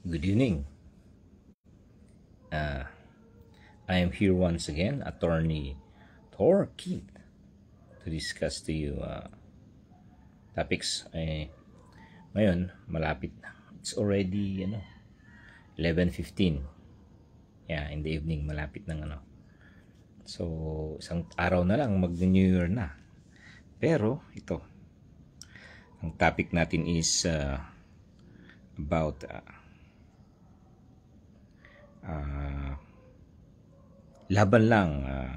Good evening. Uh, I am here once again, attorney Thor Keith, to discuss to you uh, topics. Eh, ngayon, malapit na. It's already, ano, 11.15. Yeah, in the evening, malapit ng ano. So, isang araw na lang, mag-New Year na. Pero, ito, ang topic natin is uh, about... Uh, uh, laban lang uh,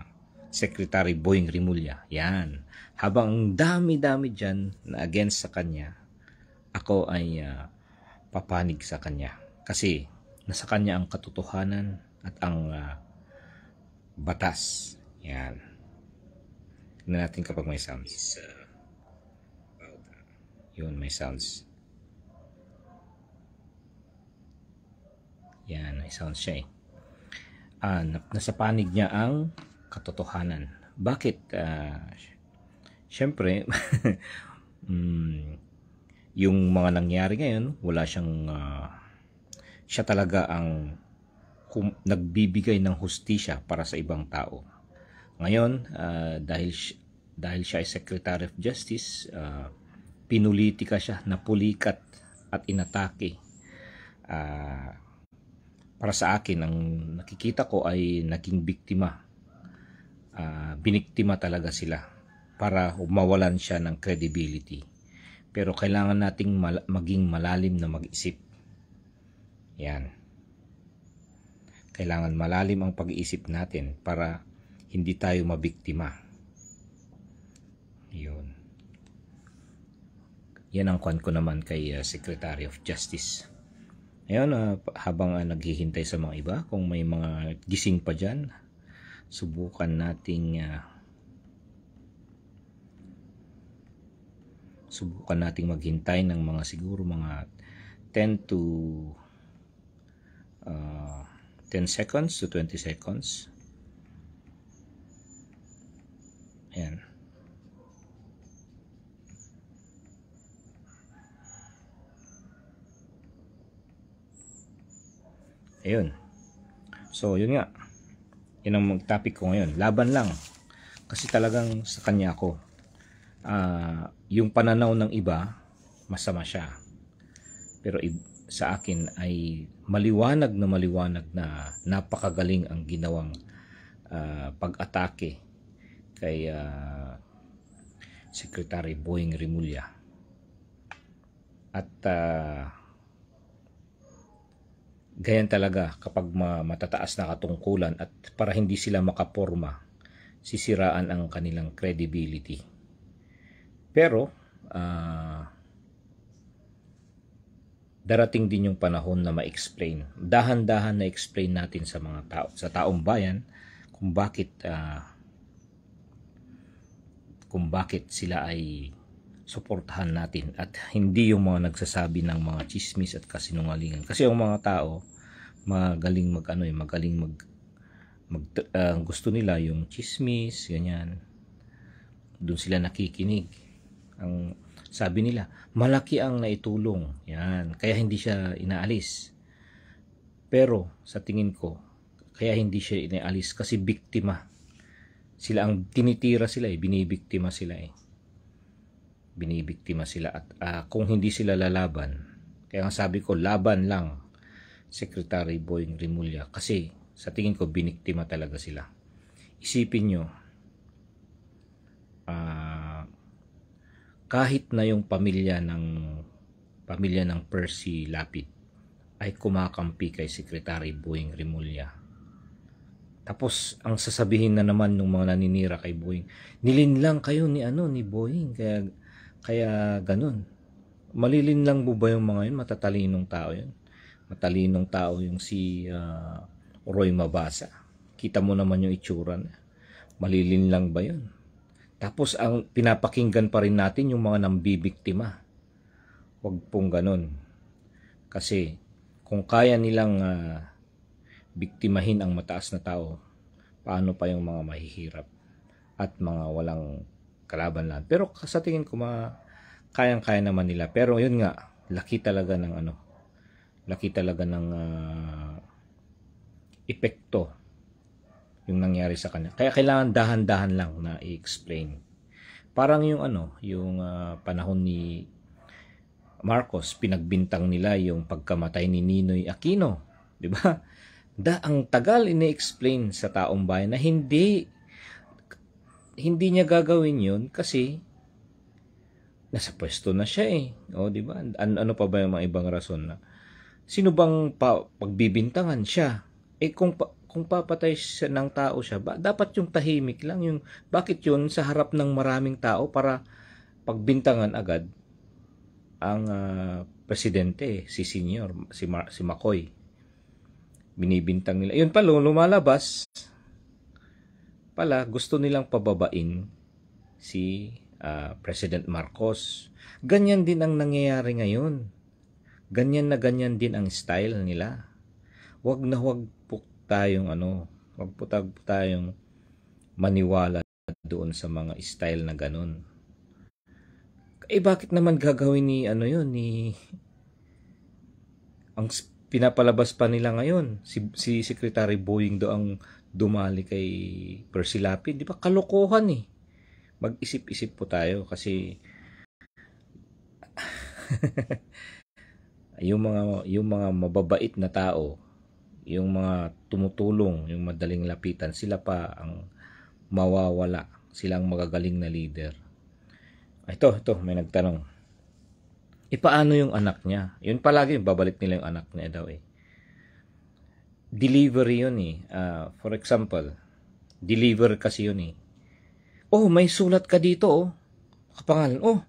Secretary Boying Rimulya. Yan. Habang dami-dami dyan na against sa kanya, ako ay uh, papanig sa kanya. Kasi nasa kanya ang katotohanan at ang uh, batas. Yan. Tignan natin kapag may sounds. Yun, may sounds. Yan, may sound siya eh. Ah, nasa panig niya ang katotohanan. Bakit? Uh, ah, Siyempre, um, mm, yung mga nangyari ngayon, wala siyang, uh, siya talaga ang hum- nagbibigay ng hustisya para sa ibang tao. Ngayon, uh, dahil, dahil siya ay Secretary of Justice, uh, pinulitika siya, napulikat at inatake. Uh, para sa akin, ang nakikita ko ay naging biktima. Uh, biniktima talaga sila para mawalan siya ng credibility. Pero kailangan nating mal- maging malalim na mag-isip. Yan. Kailangan malalim ang pag-iisip natin para hindi tayo mabiktima. Yun. Yan ang kwan ko naman kay uh, Secretary of Justice. Ngayon, uh, habang uh, naghihintay sa mga iba, kung may mga gising pa dyan, subukan nating uh, subukan nating maghintay ng mga siguro mga 10 to uh, 10 seconds to 20 seconds. Ayan. Ayun. So, yun nga. Yun ang topic ko ngayon. Laban lang. Kasi talagang sa kanya ako, Uh, yung pananaw ng iba, masama siya. Pero sa akin ay maliwanag na maliwanag na napakagaling ang ginawang uh, pag-atake kay uh, Secretary Boying Rimulya. At uh, Gayan talaga kapag matataas na katungkulan at para hindi sila makaporma, sisiraan ang kanilang credibility. Pero, uh, darating din yung panahon na ma-explain. Dahan-dahan na explain natin sa mga tao, sa taong bayan kung bakit uh, kung bakit sila ay suportahan natin at hindi yung mga nagsasabi ng mga chismis at kasinungalingan kasi yung mga tao magaling mag ano yung eh, magaling mag, mag uh, gusto nila yung chismis ganyan doon sila nakikinig ang sabi nila malaki ang naitulong yan kaya hindi siya inaalis pero sa tingin ko kaya hindi siya inaalis kasi biktima sila ang tinitira sila eh binibiktima sila eh binibiktima sila at uh, kung hindi sila lalaban kaya ang sabi ko laban lang Secretary Boying Rimulya kasi sa tingin ko biniktima talaga sila isipin nyo uh, kahit na yung pamilya ng pamilya ng Percy Lapid ay kumakampi kay Secretary Boying Rimulya tapos ang sasabihin na naman ng mga naninira kay Boying nilinlang kayo ni ano ni Boying kaya kaya ganun. Malilin lang po ba yung mga yun? Matatalinong tao yun. Matalinong tao yung si uh, Roy Mabasa. Kita mo naman yung itsura na. Malilin lang ba yun? Tapos ang pinapakinggan pa rin natin yung mga nambibiktima. Huwag pong ganun. Kasi kung kaya nilang uh, biktimahin ang mataas na tao, paano pa yung mga mahihirap at mga walang kalaban lang. Pero sa tingin ko, ma, kayang-kaya naman nila. Pero yun nga, laki talaga ng ano, laki talaga ng uh, epekto yung nangyari sa kanya. Kaya kailangan dahan-dahan lang na i-explain. Parang yung ano, yung uh, panahon ni Marcos, pinagbintang nila yung pagkamatay ni Ninoy Aquino, 'di ba? Da ang tagal ini-explain sa taong bayan na hindi hindi niya gagawin yun kasi nasa pwesto na siya eh. O, di ba? Ano, ano pa ba yung mga ibang rason na? Sino bang pa, pagbibintangan siya? Eh, kung, pa, kung papatay siya ng tao siya, ba, dapat yung tahimik lang. Yung, bakit yun sa harap ng maraming tao para pagbintangan agad ang uh, presidente, si senior, si, Mar- si McCoy. Binibintang nila. Yun pa, pala, lumalabas, pala gusto nilang pababain si uh, President Marcos. Ganyan din ang nangyayari ngayon. Ganyan na ganyan din ang style nila. Wag na wag po tayong ano, wag po tayong maniwala doon sa mga style na ganun. Eh bakit naman gagawin ni ano yun ni ang pinapalabas pa nila ngayon si si Secretary Boying do ang dumali kay Persilapi, di ba? Kalokohan eh. Mag-isip-isip po tayo kasi yung mga yung mga mababait na tao, yung mga tumutulong, yung madaling lapitan, sila pa ang mawawala. silang magagaling na leader. Ah, ito, ito, may nagtanong. E yung anak niya? Yun palagi, babalik nila yung anak niya daw eh delivery yun eh. Uh, for example, deliver kasi yun eh. Oh, may sulat ka dito oh. Kapangalan. Oh.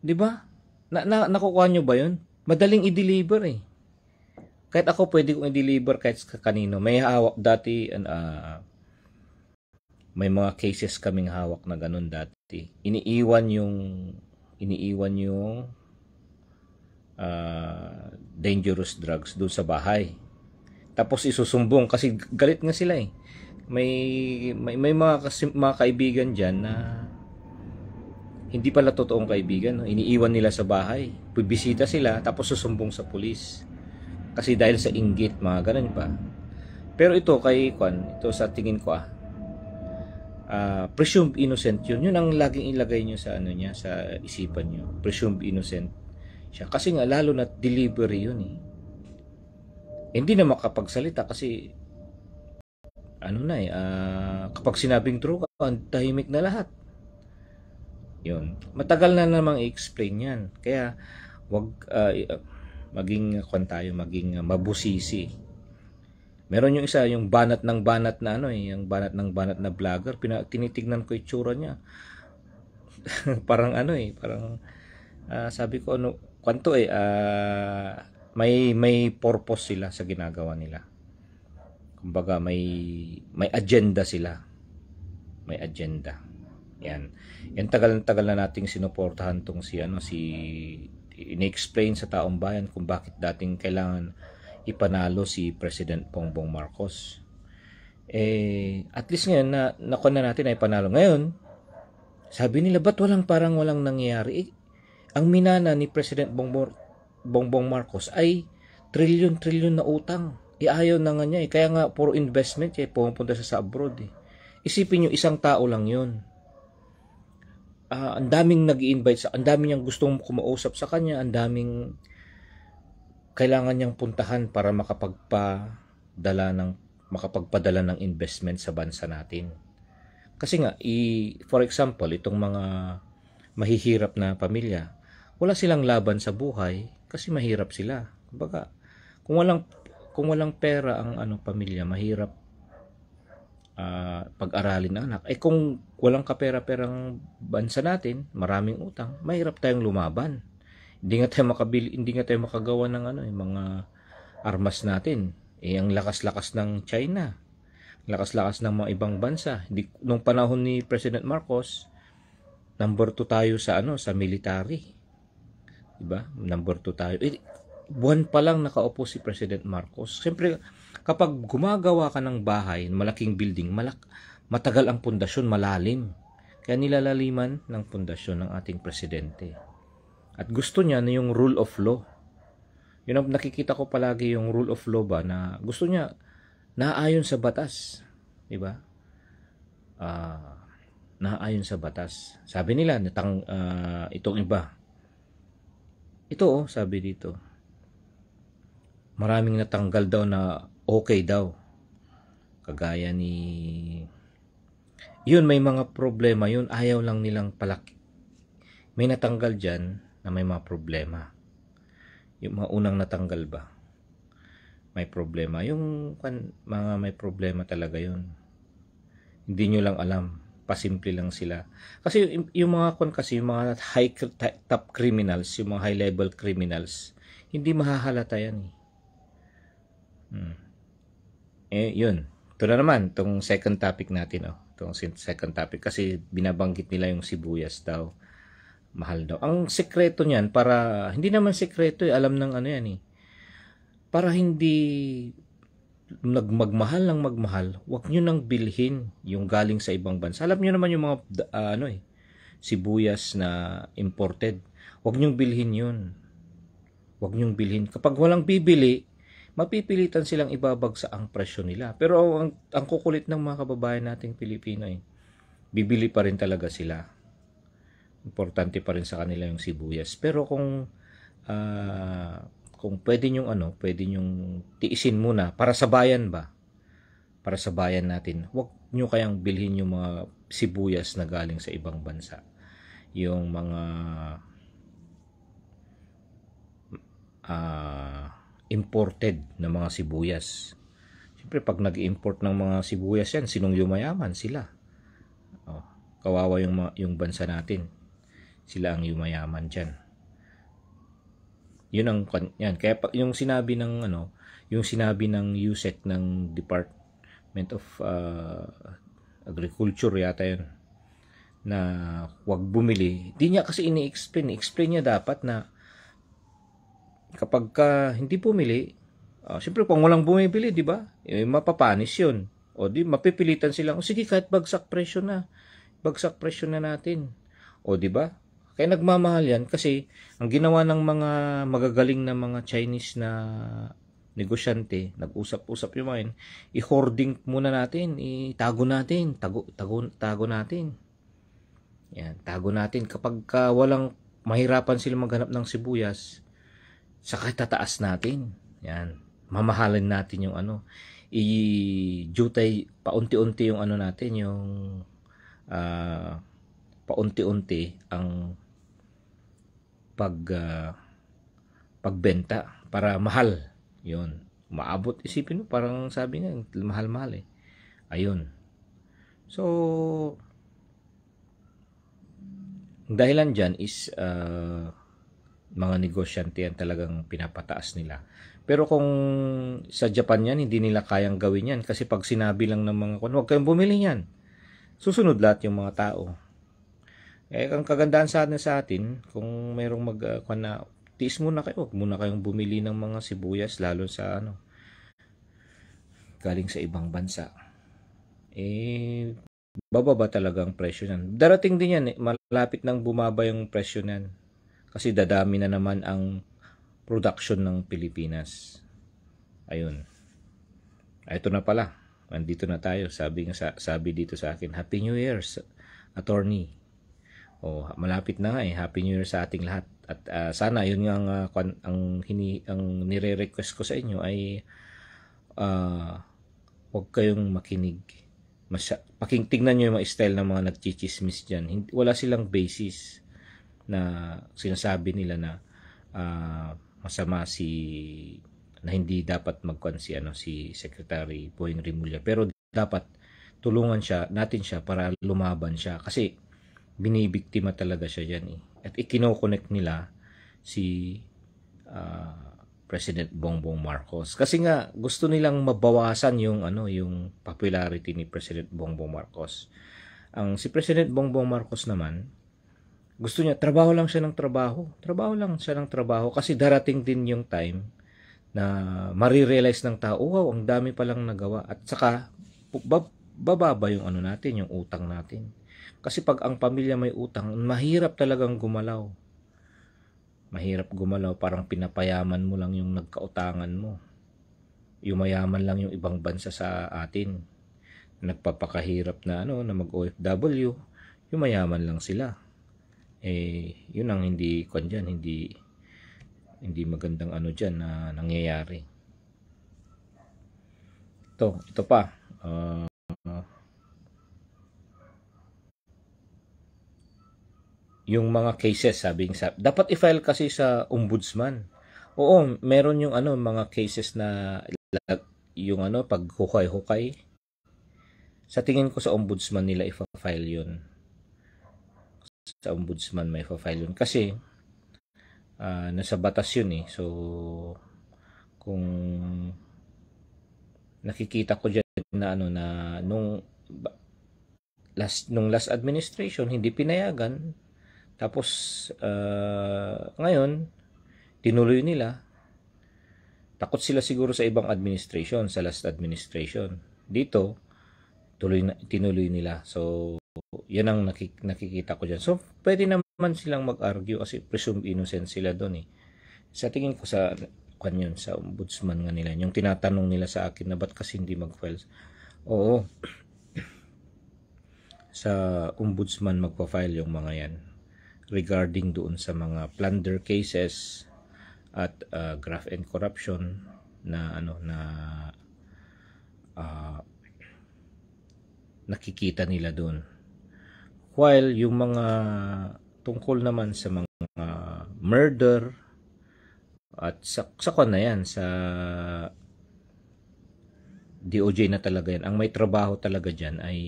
'Di ba? Na, na nakukuha nyo ba 'yun? Madaling i-deliver eh. Kahit ako pwede kong i-deliver kahit sa kanino. May hawak dati And, uh, ah, may mga cases kaming hawak na ganun dati. Iniiwan yung iniiwan yung uh, dangerous drugs doon sa bahay. Tapos isusumbong kasi galit nga sila eh. May may, may mga, kasi, mga kaibigan diyan na hindi pala totoong kaibigan, no? iniiwan nila sa bahay. Bibisita sila tapos susumbong sa pulis. Kasi dahil sa inggit, mga ganun pa. Pero ito kay Kwan, ito sa tingin ko ah, uh, presumed innocent yun. Yun ang laging ilagay nyo sa ano niya, sa isipan nyo. Presumed innocent siya. Kasi nga lalo na delivery yun eh hindi na makapagsalita kasi ano na eh, uh, kapag sinabing true ka, tahimik na lahat. Yun. Matagal na namang i-explain yan. Kaya, wag uh, maging kwan tayo, maging uh, mabusisi. Meron yung isa, yung banat ng banat na ano eh, yung banat ng banat na vlogger, pina, tinitignan ko itsura niya. parang ano eh, parang uh, sabi ko ano, kwanto eh, uh, may may purpose sila sa ginagawa nila. Kumbaga may may agenda sila. May agenda. Yan. Yung tagal-tagal na nating sinuportahan tong si ano si inexplain sa taong bayan kung bakit dating kailangan ipanalo si President Bongbong Marcos. Eh at least ngayon na nakuha na natin ay panalo ngayon. Sabi nila ba't walang parang walang nangyayari? Eh, ang minana ni President Bongbong Bongbong Marcos ay trilyon-trilyon na utang. Iayaw eh, na nga niya eh. Kaya nga puro investment eh. Pumunta sa abroad eh. Isipin nyo, isang tao lang yun. Uh, ang daming nag i invite sa, ang daming niyang gustong kumausap sa kanya, ang daming kailangan niyang puntahan para makapagpadala ng makapagpadala ng investment sa bansa natin. Kasi nga, i, for example, itong mga mahihirap na pamilya, wala silang laban sa buhay, kasi mahirap sila. Kumbaga, kung walang kung walang pera ang ano pamilya, mahirap uh, pag-aralin ng anak. Eh kung walang kapera-perang bansa natin, maraming utang, mahirap tayong lumaban. Hindi nga tayo makabili, hindi nga tayo makagawa ng ano, yung eh, mga armas natin. Eh ang lakas-lakas ng China, lakas-lakas ng mga ibang bansa. Hindi, nung panahon ni President Marcos, number 2 tayo sa ano, sa military Diba? Number 2 tayo. Eh, buwan pa lang nakaupo si President Marcos. Siyempre, kapag gumagawa ka ng bahay, malaking building, malak matagal ang pundasyon, malalim. Kaya nilalaliman ng pundasyon ng ating presidente. At gusto niya na yung rule of law. Yun ang nakikita ko palagi yung rule of law ba na gusto niya naayon sa batas. Diba? Ah... Uh, naayon sa batas. Sabi nila, natang, uh, itong iba, ito oh, sabi dito. Maraming natanggal daw na okay daw. Kagaya ni... Yun, may mga problema yun. Ayaw lang nilang palaki. May natanggal dyan na may mga problema. Yung mga unang natanggal ba? May problema. Yung mga may problema talaga yun. Hindi nyo lang alam pasimple lang sila. Kasi yung, yung mga kon kasi yung mga high top criminals, yung mga high level criminals, hindi mahahalata yan eh. Hmm. Eh, yun. Ito na naman, tong second topic natin, oh. Tong second topic. Kasi binabanggit nila yung sibuyas daw. Mahal daw. Ang sekreto niyan, para, hindi naman sekreto eh, alam ng ano yan eh. Para hindi nagmagmahal lang magmahal, wag nyo nang bilhin yung galing sa ibang bansa. Alam nyo naman yung mga uh, ano eh, sibuyas na imported. Wag nyo bilhin yun. Wag nyo bilhin. Kapag walang bibili, mapipilitan silang ibabagsa ang presyo nila. Pero ang, ang kukulit ng mga kababayan nating Pilipino eh, bibili pa rin talaga sila. Importante pa rin sa kanila yung sibuyas. Pero kung uh, kung pwede nyong ano, pwede nyong tiisin muna para sa bayan ba? Para sa bayan natin. Huwag nyo kayang bilhin yung mga sibuyas na galing sa ibang bansa. Yung mga uh, imported na mga sibuyas. Siyempre pag nag-import ng mga sibuyas yan, sinong yumayaman? Sila. Oh, kawawa yung, yung bansa natin. Sila ang yumayaman dyan. Yun ang yan. Kaya yung sinabi ng ano, yung sinabi ng USET ng Department of uh, Agriculture yata yun na huwag bumili. Hindi niya kasi ini-explain. Explain niya dapat na kapag ka hindi bumili, uh, siyempre kung walang bumibili, di ba? Eh, mapapanis yun. O di, mapipilitan sila. O sige, kahit bagsak presyo na. Bagsak presyo na natin. O di ba? Kaya nagmamahal yan kasi ang ginawa ng mga magagaling na mga Chinese na negosyante, nag-usap-usap yung mga i-hoarding muna natin, itago natin, tago, tago, tago natin. Yan, tago natin. Kapag ka ah, walang mahirapan sila maghanap ng sibuyas, saka tataas natin. Yan, mamahalin natin yung ano, i-jutay paunti-unti yung ano natin, yung uh, paunti-unti ang pag uh, pagbenta para mahal. 'Yon. Maabot isipin mo parang sabi nga mahal-mahal eh. Ayun. So ang dahilan diyan is uh, mga negosyante yan talagang pinapataas nila. Pero kung sa Japan yan, hindi nila kayang gawin yan. Kasi pag sinabi lang ng mga, huwag kayong bumili yan. Susunod lahat yung mga tao. Eh, ang kagandahan sa sana sa atin, kung mayroong mag, uh, na, tiis muna kayo, huwag muna kayong bumili ng mga sibuyas, lalo sa ano, galing sa ibang bansa. Eh, bababa talaga ang presyo niyan. Darating din yan, eh, malapit nang bumaba yung presyo niyan. Kasi dadami na naman ang production ng Pilipinas. Ayun. Ah, ito na pala. Nandito na tayo. Sabi, nga, sabi dito sa akin, Happy New Year, attorney. Oh, malapit na nga eh. Happy New Year sa ating lahat. At uh, sana yun nga ang uh, ang hini ang nire-request ko sa inyo ay uh, ah, wag kayong makinig. Masya, paking tingnan niyo yung mga style ng mga nagchichismis diyan. wala silang basis na sinasabi nila na uh, masama si na hindi dapat magkuan si ano si Secretary Boying Rimulya pero dapat tulungan siya natin siya para lumaban siya kasi binibiktima talaga siya yan eh. At ikinokonek nila si uh, President Bongbong Marcos. Kasi nga gusto nilang mabawasan yung ano yung popularity ni President Bongbong Marcos. Ang si President Bongbong Marcos naman gusto niya trabaho lang siya ng trabaho. Trabaho lang siya ng trabaho kasi darating din yung time na marirealize ng tao, wow, ang dami palang nagawa. At saka bababa yung ano natin, yung utang natin kasi pag ang pamilya may utang, mahirap talagang gumalaw. Mahirap gumalaw, parang pinapayaman mo lang yung nagkautangan mo. Yumayaman lang yung ibang bansa sa atin. Nagpapakahirap na ano, na mag-OFW, yumayaman lang sila. Eh, yun ang hindi kon dyan, hindi hindi magandang ano diyan na nangyayari. Ito, ito pa. Uh, uh yung mga cases sabing sa dapat i-file kasi sa ombudsman. Oo, meron yung ano mga cases na yung ano pag hukay-hukay. Sa tingin ko sa ombudsman nila i-file 'yun. Sa ombudsman may file 'yun kasi uh, nasa batas 'yun eh. So kung nakikita ko diyan na ano na nung last nung last administration hindi pinayagan tapos, uh, ngayon, tinuloy nila. Takot sila siguro sa ibang administration, sa last administration. Dito, tuloy na, tinuloy nila. So, yan ang nakik- nakikita ko dyan. So, pwede naman silang mag-argue kasi presumed innocent sila doon eh. Sa tingin ko sa kan sa ombudsman nga nila, yung tinatanong nila sa akin na ba't kasi hindi mag-file. Oo, sa ombudsman magpa-file yung mga yan regarding doon sa mga plunder cases at uh, graft and corruption na ano na uh, nakikita nila doon. While yung mga tungkol naman sa mga murder at sa sa na yan sa DOJ na talaga yan. Ang may trabaho talaga diyan ay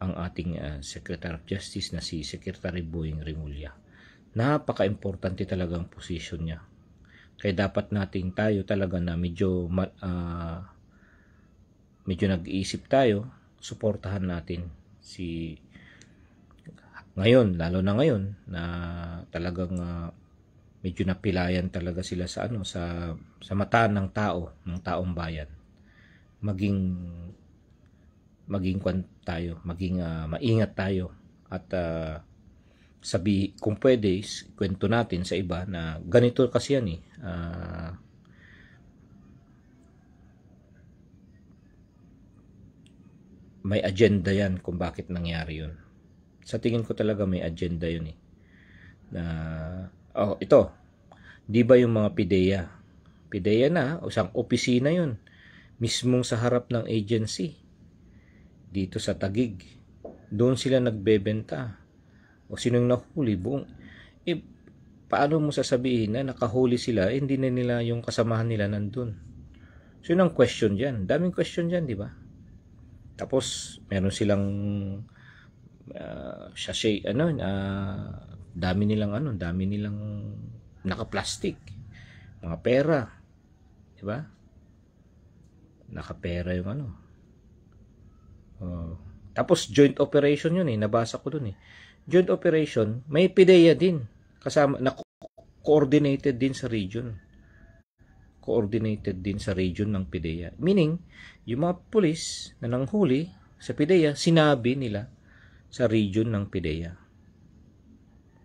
ang ating uh, Secretary of Justice na si Secretary Boying Rimulya. Napaka-importante talaga ang posisyon niya. Kaya dapat nating tayo talaga na medyo uh, medyo nag-iisip tayo, suportahan natin si ngayon, lalo na ngayon na talagang uh, medyo napilayan talaga sila sa ano sa sa mata ng tao, ng taong bayan. Maging maging kwan tayo, maging uh, maingat tayo at uh, sabi kung pwede kwento natin sa iba na ganito kasi yan eh uh, may agenda yan kung bakit nangyari yun sa tingin ko talaga may agenda yun eh na oh ito di ba yung mga pideya pideya na isang opisina yun mismong sa harap ng agency dito sa Tagig. Doon sila nagbebenta. O sinong nahuli buong eh, paano mo sasabihin na nakahuli sila, eh, hindi na nila yung kasamahan nila nandun. So yun ang question dyan. Daming question dyan, di ba? Tapos, meron silang uh, sachet, ano, uh, dami nilang, ano, dami nilang naka-plastic. Mga pera. Di ba? Nakapera yung ano, Oh. Tapos joint operation yun eh, nabasa ko dun eh. Joint operation, may pideya din kasama na coordinated din sa region. Coordinated din sa region ng pideya Meaning, yung mga pulis na nanghuli sa pideya sinabi nila sa region ng pideya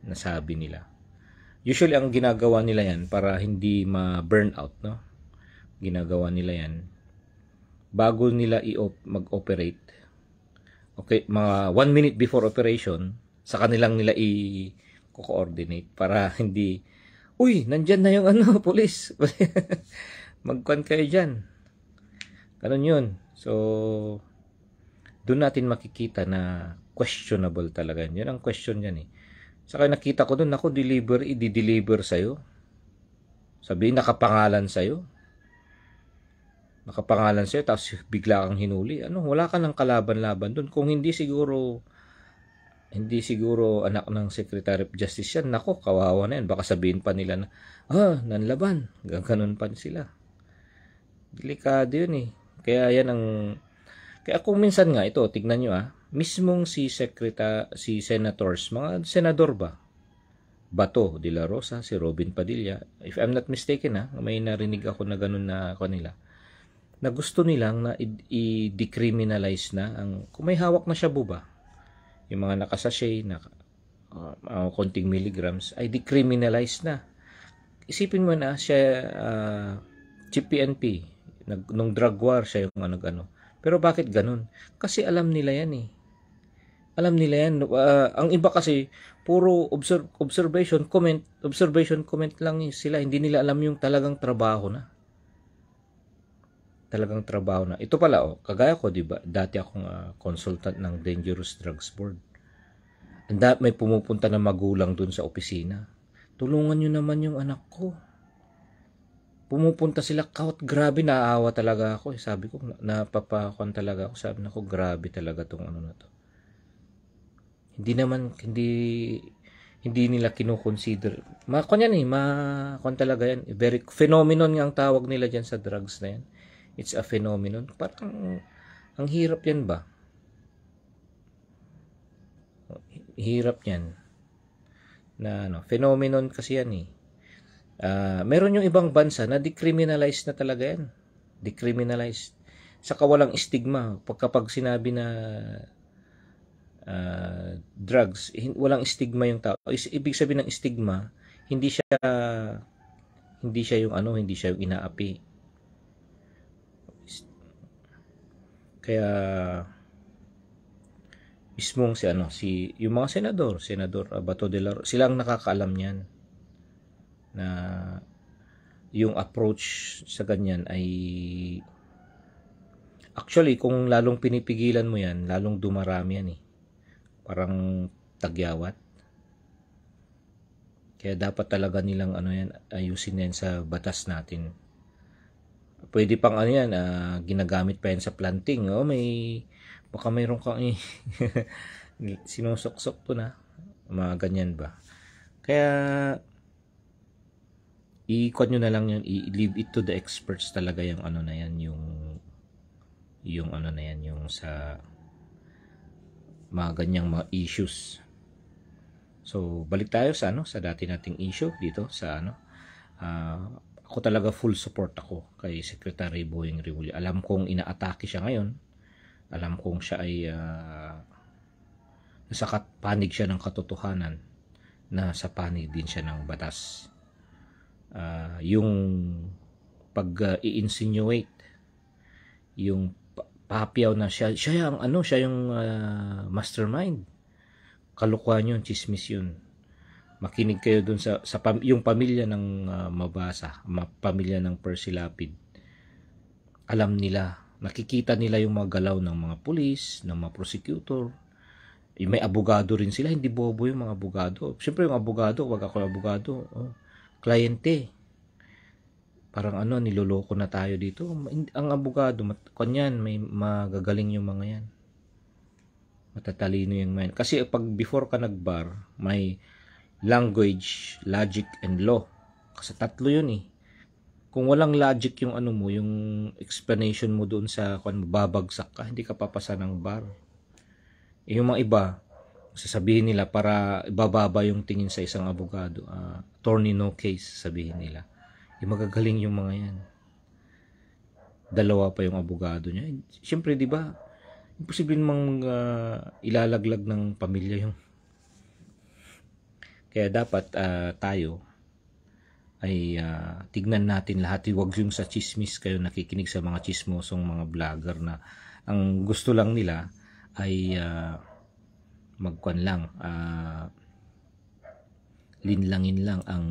Nasabi nila. Usually ang ginagawa nila 'yan para hindi ma-burn out, no? Ginagawa nila 'yan bago nila i-mag-operate okay, mga 1 minute before operation, sa kanilang nila i-coordinate para hindi, uy, nandyan na yung ano, police. Magkuhan kayo dyan. Ganun yun. So, doon natin makikita na questionable talaga. Yun ang question yan eh. Saka nakita ko doon, ako deliver, i-deliver sa'yo. Sabihin, nakapangalan sa'yo nakapangalan sa'yo, tapos bigla kang hinuli. Ano, wala ka ng kalaban-laban doon. Kung hindi siguro, hindi siguro anak ng Secretary of Justice yan, nako, kawawa na yan. Baka sabihin pa nila na, ah, nanlaban. Ganun pa sila. Delikado yun eh. Kaya yan ang, kaya kung minsan nga, ito, tignan nyo ah, mismong si sekreta si Senators, mga senador ba? Bato de la Rosa, si Robin Padilla. If I'm not mistaken ha, ah, may narinig ako na ganun na kanila. nila na gusto nilang na i-decriminalize na ang kung may hawak na siya buba yung mga nakasashay na uh, uh, konting milligrams ay decriminalize na isipin mo na siya uh, ah, GPNP nag, nung drug war siya yung ano ano pero bakit ganun kasi alam nila yan eh alam nila yan uh, ang iba kasi puro observe, observation comment observation comment lang sila hindi nila alam yung talagang trabaho na talagang trabaho na. Ito pala, oh, kagaya ko, di ba? Dati akong uh, consultant ng Dangerous Drugs Board. And that, may pumupunta na magulang dun sa opisina. Tulungan niyo naman yung anak ko. Pumupunta sila, kaut, grabe, naawa talaga ako. Eh, sabi ko, napapakuan talaga ako. Sabi na ko, grabe talaga tong ano na to. Hindi naman, hindi, hindi nila Ma, Makuan yan eh, makuan talaga yan. Very, phenomenon nga ang tawag nila diyan sa drugs na yan it's a phenomenon. Parang, ang hirap yan ba? Hirap yan. Na ano, phenomenon kasi yan eh. Uh, meron yung ibang bansa na decriminalize na talaga yan. Decriminalized. sa kawalang stigma. Pagkapag sinabi na uh, drugs, eh, walang stigma yung tao. Ibig sabihin ng stigma, hindi siya hindi siya yung ano, hindi siya yung inaapi Kaya mismong si ano, si yung mga senador, senador Abato ah, de la silang nakakaalam niyan na yung approach sa ganyan ay actually kung lalong pinipigilan mo yan, lalong dumarami yan eh. Parang tagyawat. Kaya dapat talaga nilang ano yan, ayusin yan sa batas natin pwede pang ano yan, uh, ginagamit pa yan sa planting. Oh, may, baka mayroon kang eh, sinusuksok to na. Mga ganyan ba. Kaya, i-con nyo na lang yun, i-leave it to the experts talaga yung ano na yan, yung, yung ano na yan, yung sa mga ganyang mga issues. So, balik tayo sa ano, sa dati nating issue dito sa ano, uh, ako talaga full support ako kay Secretary Boying Revilla. Alam kong inaatake siya ngayon. Alam kong siya ay uh, nasa panig siya ng katotohanan na sa panig din siya ng batas. Uh, yung pag-i-insinuate ah, uh, yung papiyaw na siya siya ang ano siya yung uh, mastermind kalokohan yun chismis yun makinig kayo dun sa, sa pam, yung pamilya ng uh, mabasa, ma, pamilya ng Percy Lapid. Alam nila, nakikita nila yung mga galaw ng mga pulis, ng mga prosecutor. Eh, may abogado rin sila, hindi bobo yung mga abogado. Siyempre yung abogado, wag ako abogado, oh, kliyente. Parang ano, niloloko na tayo dito. Ang abogado, mat, kanyan, may magagaling yung mga yan. Matatalino yung man. Kasi pag before ka nagbar, may language, logic, and law. Kasi tatlo yun eh. Kung walang logic yung ano mo, yung explanation mo doon sa kung mababagsak ano, ka, hindi ka papasa ng bar. Eh, yung mga iba, sasabihin nila para ibababa yung tingin sa isang abogado, uh, attorney no case, sabihin nila. Eh, magagaling yung mga yan. Dalawa pa yung abogado niya. Eh, siyempre, di ba, imposible namang uh, ah, ilalaglag ng pamilya yung kaya dapat uh, tayo ay uh, tignan natin lahat. Huwag yung sa chismis kayo nakikinig sa mga chismosong mga vlogger na ang gusto lang nila ay uh, ah, magkuan lang, uh, linlangin lang ang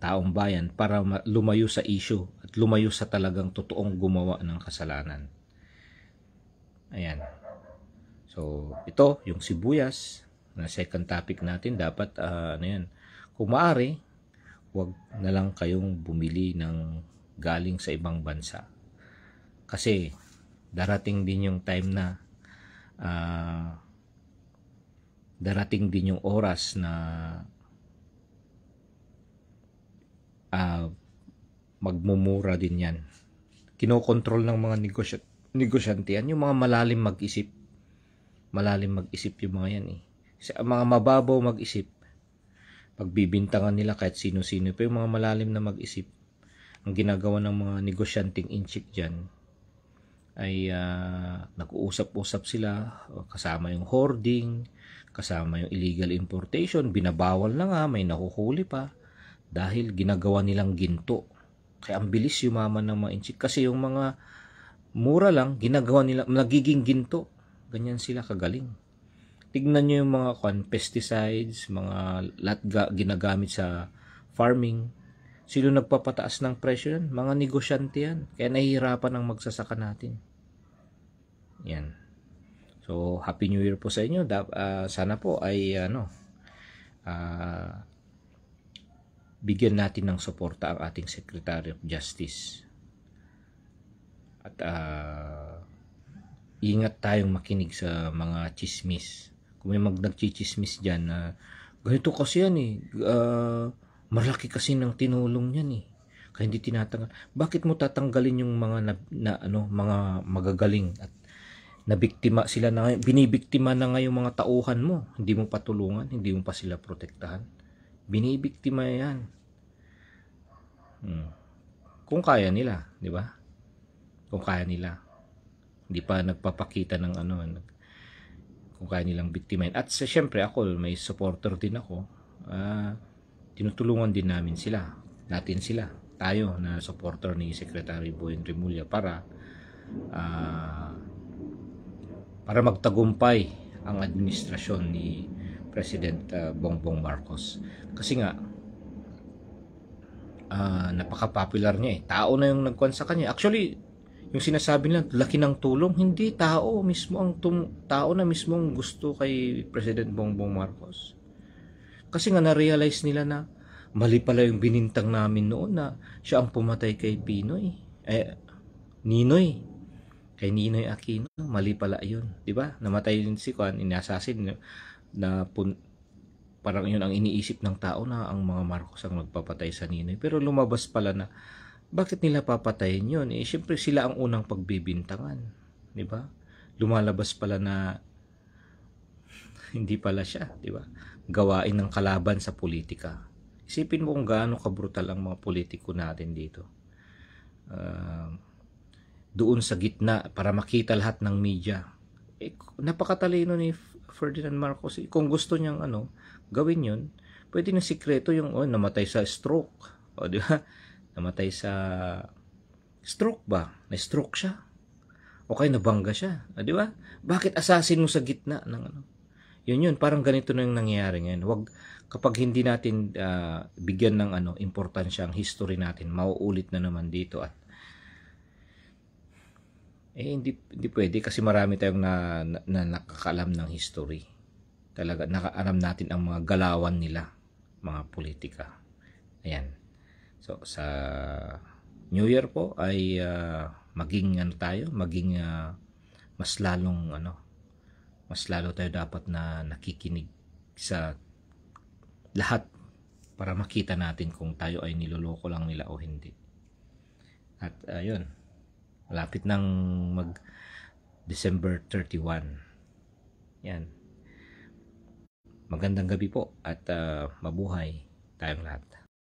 taong bayan para lumayo sa issue at lumayo sa talagang totoong gumawa ng kasalanan. Ayan. So, ito, yung sibuyas, na second topic natin dapat uh, ano yan kung maaari wag na lang kayong bumili ng galing sa ibang bansa kasi darating din yung time na uh, darating din yung oras na uh, magmumura din yan kinokontrol ng mga negosyante yan yung mga malalim mag-isip malalim mag-isip yung mga yan eh sa mga mababaw mag-isip, pagbibintangan nila kahit sino-sino pero yung mga malalim na mag-isip. Ang ginagawa ng mga negosyanteng inchik dyan ay uh, nag-uusap-usap sila kasama yung hoarding, kasama yung illegal importation, binabawal na nga, may nahuhuli pa dahil ginagawa nilang ginto. Kaya ang bilis yumaman ng mga inchik kasi yung mga mura lang, ginagawa nila, nagiging ginto. Ganyan sila kagaling tignan nyo yung mga kwan, pesticides, mga lahat ginagamit sa farming. Sino nagpapataas ng presyo yan? Mga negosyante yan. Kaya nahihirapan ang magsasaka natin. Yan. So, Happy New Year po sa inyo. Da, uh, sana po ay ano, uh, bigyan natin ng suporta ang ating Secretary of Justice. At uh, ingat tayong makinig sa mga chismis kung may mag nagchichismis dyan na ganito kasi yan eh uh, malaki kasi ng tinulong yan eh kaya hindi tinatanggal bakit mo tatanggalin yung mga na, na ano mga magagaling at nabiktima sila na binibiktima na ngayon mga tauhan mo hindi mo patulungan hindi mo pa sila protektahan binibiktima yan hmm. kung kaya nila di ba kung kaya nila hindi pa nagpapakita ng ano nag kung kaya nilang biktimahin. At siyempre ako, may supporter din ako. Uh, tinutulungan din namin sila. Natin sila. Tayo na supporter ni Secretary Boyeng Remulla para uh, para magtagumpay ang administrasyon ni President uh, Bongbong Marcos. Kasi nga uh, napaka-popular niya eh. Tao na yung nagkuhan sa kanya. Actually, yung sinasabi nila, laki ng tulong, hindi tao mismo ang tum- tao na mismo ang gusto kay President Bongbong Marcos. Kasi nga na-realize nila na mali pala yung binintang namin noon na siya ang pumatay kay Pinoy. Eh, Ninoy. Kay Ninoy Aquino, mali pala yun. ba Namatay din si Juan, inasasin na, pun- parang yun ang iniisip ng tao na ang mga Marcos ang magpapatay sa Ninoy. Pero lumabas pala na bakit nila papatayin yun? Eh, syempre sila ang unang pagbibintangan. Di ba? Lumalabas pala na hindi pala siya, di ba? Gawain ng kalaban sa politika. Isipin mo kung gaano kabrutal ang mga politiko natin dito. Uh, doon sa gitna para makita lahat ng media. Eh, napakatalino ni Ferdinand Marcos. Eh, kung gusto niyang ano, gawin yun, pwede na sikreto yung oh, namatay sa stroke. O, di ba? Namatay sa stroke ba? Na-stroke siya. O kaya nabangga siya. Ah, di ba? Bakit asasin mo sa gitna ng ano? Yun yun, parang ganito na yung nangyayari ngayon. Wag, kapag hindi natin uh, bigyan ng ano, importansya ang history natin, mauulit na naman dito at eh, hindi, hindi pwede kasi marami tayong na, na, na nakakaalam ng history. Talaga, nakaalam natin ang mga galawan nila, mga politika. Ayan. So sa New Year po ay uh, maging ano tayo, maging uh, mas lalong ano, mas lalo tayo dapat na nakikinig sa lahat para makita natin kung tayo ay niloloko lang nila o hindi. At ayun, ah, uh, malapit nang mag December 31. Yan. Magandang gabi po at uh, mabuhay tayong lahat.